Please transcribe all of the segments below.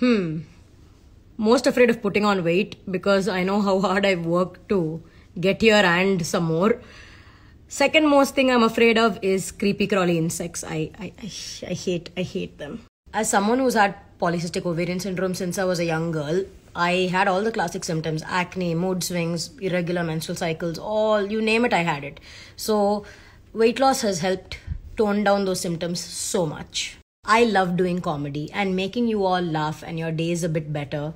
hmm, most afraid of putting on weight because I know how hard I've worked to get here and some more. Second most thing I'm afraid of is creepy crawly insects. I, I, I hate, I hate them. As someone who's had polycystic ovarian syndrome since I was a young girl, I had all the classic symptoms acne, mood swings, irregular menstrual cycles, all you name it, I had it. So, weight loss has helped tone down those symptoms so much. I love doing comedy and making you all laugh and your days a bit better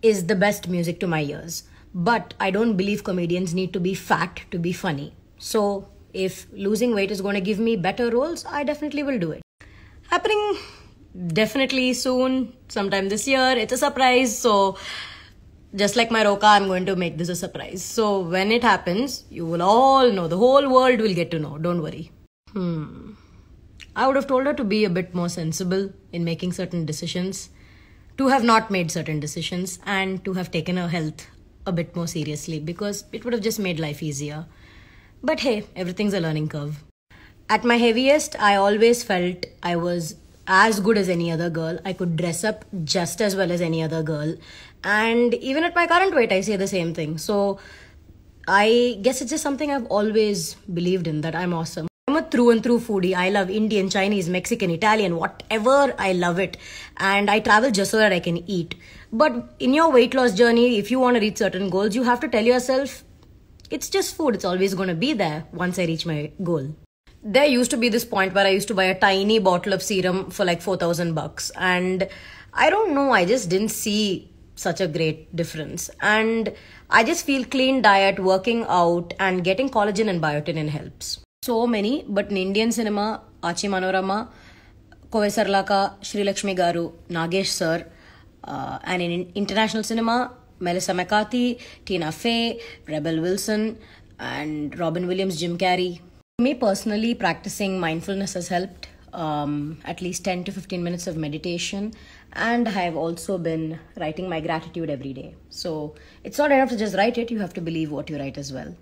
is the best music to my ears. But I don't believe comedians need to be fat to be funny. So if losing weight is going to give me better roles, I definitely will do it. Happening definitely soon, sometime this year. It's a surprise. So just like my Roka, I'm going to make this a surprise. So when it happens, you will all know. The whole world will get to know. Don't worry. Hmm. I would have told her to be a bit more sensible in making certain decisions, to have not made certain decisions, and to have taken her health a bit more seriously because it would have just made life easier. But hey, everything's a learning curve. At my heaviest, I always felt I was as good as any other girl. I could dress up just as well as any other girl. And even at my current weight, I say the same thing. So I guess it's just something I've always believed in that I'm awesome. I'm a through and through foodie. I love Indian, Chinese, Mexican, Italian, whatever. I love it. And I travel just so that I can eat. But in your weight loss journey, if you want to reach certain goals, you have to tell yourself, it's just food. It's always going to be there once I reach my goal. There used to be this point where I used to buy a tiny bottle of serum for like 4,000 bucks. And I don't know, I just didn't see such a great difference. And I just feel clean diet, working out, and getting collagen and biotin helps so many, but in Indian cinema, Achi Manorama, Kove Sarlaka, Sri Lakshmi Garu, Nagesh Sir, uh, and in international cinema, Melissa McCarthy, Tina Fey, Rebel Wilson, and Robin Williams, Jim Carrey. Me personally, practicing mindfulness has helped um, at least 10 to 15 minutes of meditation, and I've also been writing my gratitude every day. So it's not enough to just write it, you have to believe what you write as well.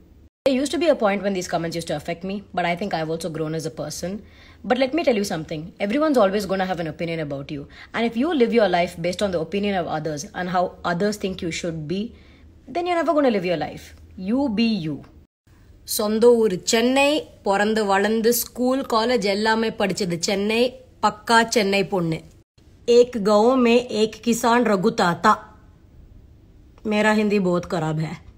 There used to be a point when these comments used to affect me, but I think I've also grown as a person. But let me tell you something everyone's always going to have an opinion about you. And if you live your life based on the opinion of others and how others think you should be, then you're never going to live your life. You be you. சொந்த ஊர் சென்னை பிறந்து வளர்ந்து school college எல்லாமே படிச்சது சென்னை பக்கா சென்னை பொண்ணு एक गांव में एक किसान रघु ताता मेरा हिंदी बहुत खराब है